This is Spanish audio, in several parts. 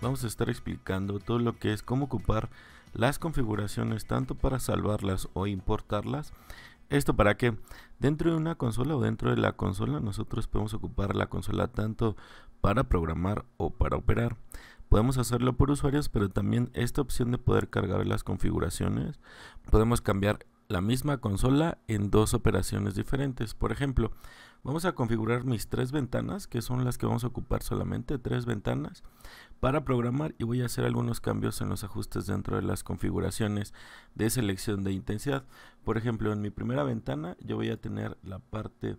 vamos a estar explicando todo lo que es cómo ocupar las configuraciones tanto para salvarlas o importarlas. ¿Esto para qué? Dentro de una consola o dentro de la consola nosotros podemos ocupar la consola tanto para programar o para operar. Podemos hacerlo por usuarios, pero también esta opción de poder cargar las configuraciones. Podemos cambiar la misma consola en dos operaciones diferentes. Por ejemplo, Vamos a configurar mis tres ventanas, que son las que vamos a ocupar solamente, tres ventanas, para programar y voy a hacer algunos cambios en los ajustes dentro de las configuraciones de selección de intensidad. Por ejemplo, en mi primera ventana yo voy a tener la parte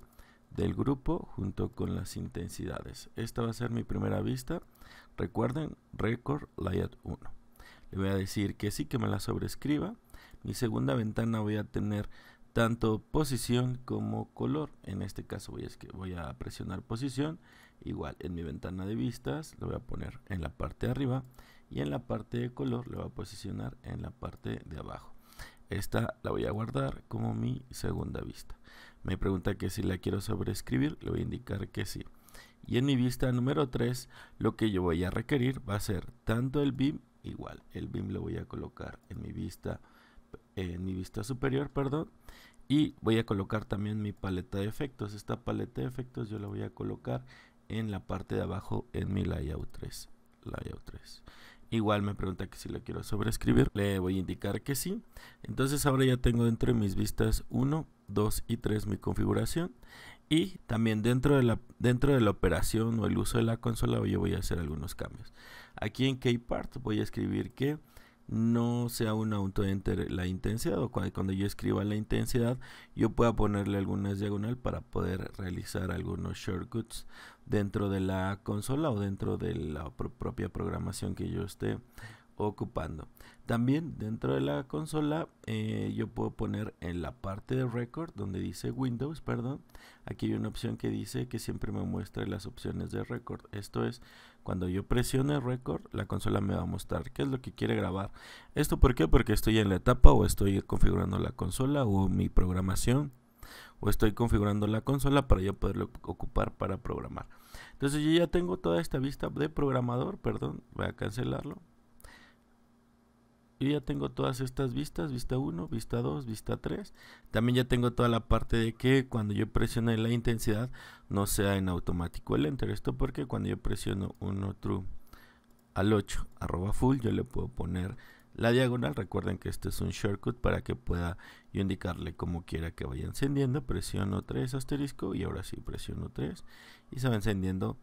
del grupo junto con las intensidades. Esta va a ser mi primera vista. Recuerden, Record Layout 1. Le voy a decir que sí, que me la sobrescriba. Mi segunda ventana voy a tener tanto posición como color. En este caso voy a, voy a presionar posición, igual en mi ventana de vistas, lo voy a poner en la parte de arriba y en la parte de color lo voy a posicionar en la parte de abajo. Esta la voy a guardar como mi segunda vista. Me pregunta que si la quiero sobreescribir, le voy a indicar que sí. Y en mi vista número 3, lo que yo voy a requerir va a ser tanto el BIM igual. El BIM lo voy a colocar en mi vista en eh, mi vista superior, perdón. Y voy a colocar también mi paleta de efectos. Esta paleta de efectos yo la voy a colocar en la parte de abajo en mi layout 3. Layout 3. Igual me pregunta que si lo quiero sobreescribir. Le voy a indicar que sí. Entonces ahora ya tengo dentro de mis vistas 1, 2 y 3 mi configuración. Y también dentro de la, dentro de la operación o el uso de la consola yo voy a hacer algunos cambios. Aquí en Keypart voy a escribir que no sea un auto enter la intensidad o cuando yo escriba la intensidad yo pueda ponerle algunas diagonal para poder realizar algunos shortcuts dentro de la consola o dentro de la propia programación que yo esté ocupando. También dentro de la consola eh, yo puedo poner en la parte de record donde dice Windows, perdón. Aquí hay una opción que dice que siempre me muestra las opciones de record. Esto es cuando yo presione record, la consola me va a mostrar qué es lo que quiere grabar. ¿Esto por Porque estoy en la etapa o estoy configurando la consola o mi programación o estoy configurando la consola para yo poderlo ocupar para programar. Entonces yo ya tengo toda esta vista de programador, perdón, voy a cancelarlo y ya tengo todas estas vistas, vista 1, vista 2, vista 3. También ya tengo toda la parte de que cuando yo presione la intensidad no sea en automático el enter. Esto porque cuando yo presiono 1 true al 8 arroba full yo le puedo poner la diagonal. Recuerden que este es un shortcut para que pueda yo indicarle como quiera que vaya encendiendo. Presiono 3 asterisco y ahora sí presiono 3 y se va encendiendo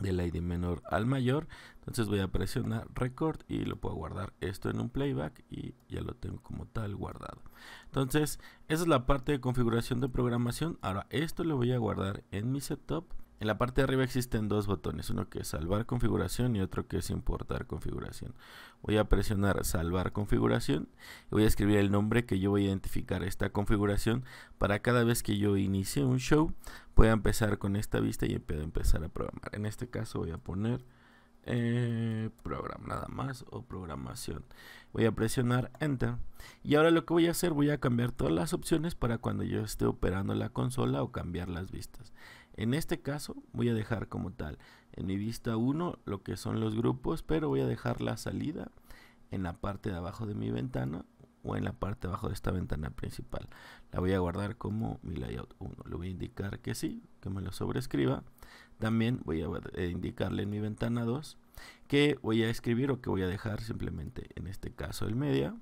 del ID menor al mayor. Entonces voy a presionar record y lo puedo guardar esto en un playback y ya lo tengo como tal guardado. Entonces esa es la parte de configuración de programación. Ahora esto lo voy a guardar en mi setup en la parte de arriba existen dos botones, uno que es salvar configuración y otro que es importar configuración. Voy a presionar salvar configuración y voy a escribir el nombre que yo voy a identificar esta configuración para cada vez que yo inicie un show pueda empezar con esta vista y a empezar a programar. En este caso voy a poner eh, program nada más o programación. Voy a presionar Enter. Y ahora lo que voy a hacer, voy a cambiar todas las opciones para cuando yo esté operando la consola o cambiar las vistas. En este caso voy a dejar como tal en mi vista 1 lo que son los grupos, pero voy a dejar la salida en la parte de abajo de mi ventana o en la parte de abajo de esta ventana principal. La voy a guardar como mi layout 1. Le voy a indicar que sí, que me lo sobrescriba. También voy a eh, indicarle en mi ventana 2 que voy a escribir o que voy a dejar simplemente en este caso el media. Le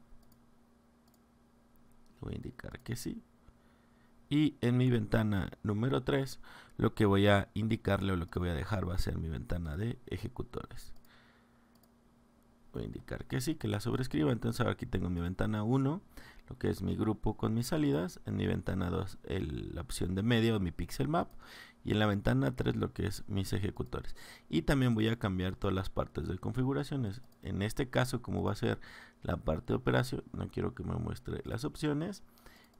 voy a indicar que sí. Y en mi ventana número 3 lo que voy a indicarle o lo que voy a dejar va a ser mi ventana de ejecutores voy a indicar que sí, que la sobrescriba. Entonces aquí tengo mi ventana 1, lo que es mi grupo con mis salidas, en mi ventana 2 la opción de medio mi pixel map, y en la ventana 3 lo que es mis ejecutores. Y también voy a cambiar todas las partes de configuraciones. En este caso, como va a ser la parte de operación, no quiero que me muestre las opciones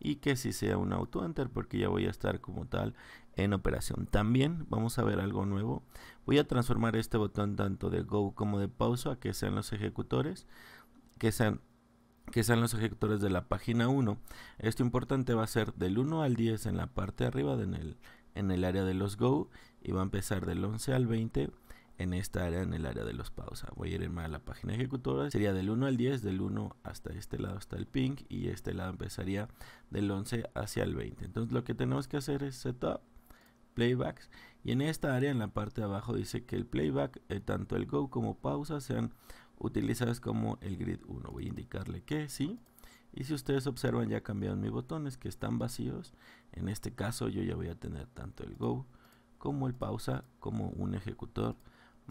y que si sea un auto enter porque ya voy a estar como tal en operación también vamos a ver algo nuevo voy a transformar este botón tanto de go como de pausa a que sean los ejecutores que sean que sean los ejecutores de la página 1 esto importante va a ser del 1 al 10 en la parte de arriba en el en el área de los go y va a empezar del 11 al 20 en esta área, en el área de los pausa. Voy a irme a la página ejecutora. Sería del 1 al 10, del 1 hasta este lado hasta el pink, y este lado empezaría del 11 hacia el 20. Entonces lo que tenemos que hacer es setup, playbacks y en esta área en la parte de abajo dice que el playback, eh, tanto el go como pausa sean utilizados como el grid 1. Voy a indicarle que sí. Y si ustedes observan ya cambiaron mis botones que están vacíos. En este caso yo ya voy a tener tanto el go como el pausa como un ejecutor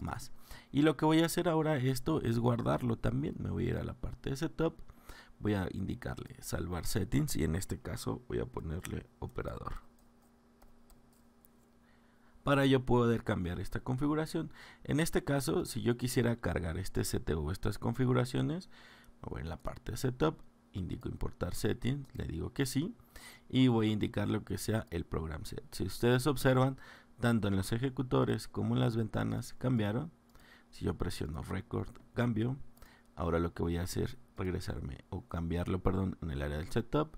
más. Y lo que voy a hacer ahora esto es guardarlo también. Me voy a ir a la parte de setup. Voy a indicarle salvar settings y en este caso voy a ponerle operador. Para ello poder cambiar esta configuración. En este caso, si yo quisiera cargar este o estas configuraciones, me voy en la parte de setup, indico importar settings, le digo que sí y voy a indicar lo que sea el program set. Si ustedes observan, tanto en los ejecutores como en las ventanas cambiaron. Si yo presiono record, cambio. Ahora lo que voy a hacer, regresarme o cambiarlo, perdón, en el área del setup,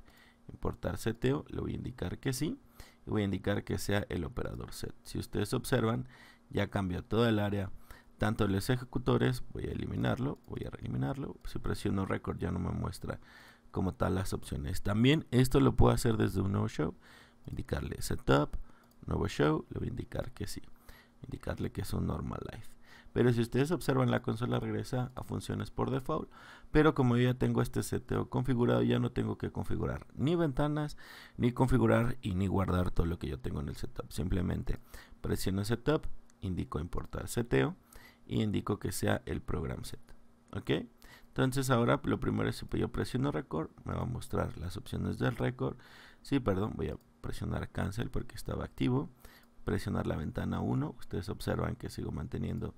importar seteo, le voy a indicar que sí y voy a indicar que sea el operador set. Si ustedes observan, ya cambió todo el área, tanto los ejecutores, voy a eliminarlo, voy a eliminarlo. Si presiono record ya no me muestra como tal las opciones. También esto lo puedo hacer desde un no show, indicarle setup, nuevo show, le voy a indicar que sí. Indicarle que es un normal life. Pero si ustedes observan, la consola regresa a funciones por default. Pero como yo ya tengo este seteo configurado, ya no tengo que configurar ni ventanas, ni configurar y ni guardar todo lo que yo tengo en el setup. Simplemente presiono setup, indico importar seteo y indico que sea el program set. ¿Ok? Entonces ahora lo primero es que yo presiono record, me va a mostrar las opciones del record. Sí, perdón, voy a presionar cancel porque estaba activo, presionar la ventana 1, ustedes observan que sigo manteniendo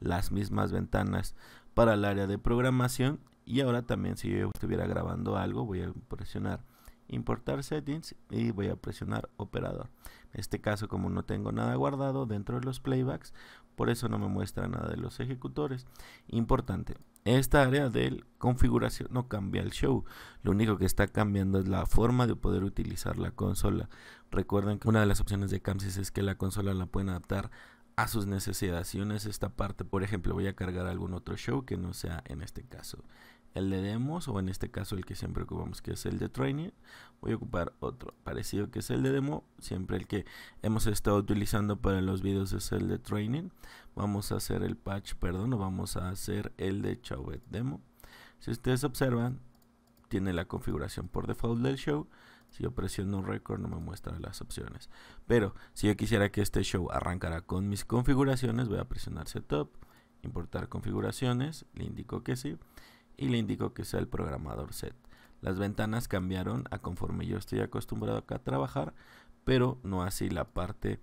las mismas ventanas para el área de programación y ahora también si yo estuviera grabando algo voy a presionar importar settings y voy a presionar operador en este caso como no tengo nada guardado dentro de los playbacks por eso no me muestra nada de los ejecutores importante esta área de configuración no cambia el show, lo único que está cambiando es la forma de poder utilizar la consola. Recuerden que una de las opciones de Camsys es que la consola la pueden adaptar a sus necesidades. esta parte, por ejemplo, voy a cargar algún otro show que no sea en este caso el de demos o en este caso el que siempre ocupamos que es el de training voy a ocupar otro parecido que es el de demo siempre el que hemos estado utilizando para los videos es el de training vamos a hacer el patch perdón vamos a hacer el de chauvet demo si ustedes observan tiene la configuración por default del show si yo presiono record no me muestra las opciones pero si yo quisiera que este show arrancara con mis configuraciones voy a presionar setup importar configuraciones le indico que sí y le indico que sea el programador set. Las ventanas cambiaron a conforme yo estoy acostumbrado acá a trabajar, pero no así la parte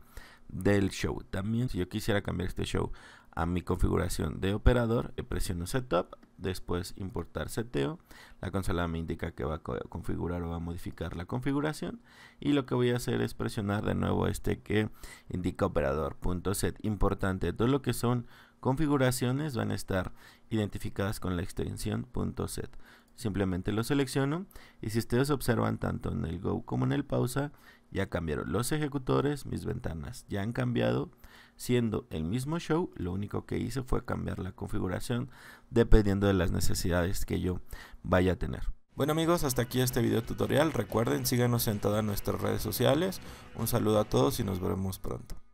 del show. También si yo quisiera cambiar este show a mi configuración de operador, eh, presiono Setup, después importar seteo. La consola me indica que va a configurar o va a modificar la configuración. Y lo que voy a hacer es presionar de nuevo este que indica operador.set. Importante, todo lo que son configuraciones van a estar identificadas con la extensión .set. Simplemente lo selecciono y si ustedes observan tanto en el Go como en el Pausa, ya cambiaron los ejecutores, mis ventanas ya han cambiado, siendo el mismo show, lo único que hice fue cambiar la configuración dependiendo de las necesidades que yo vaya a tener. Bueno amigos, hasta aquí este video tutorial, recuerden síganos en todas nuestras redes sociales, un saludo a todos y nos veremos pronto.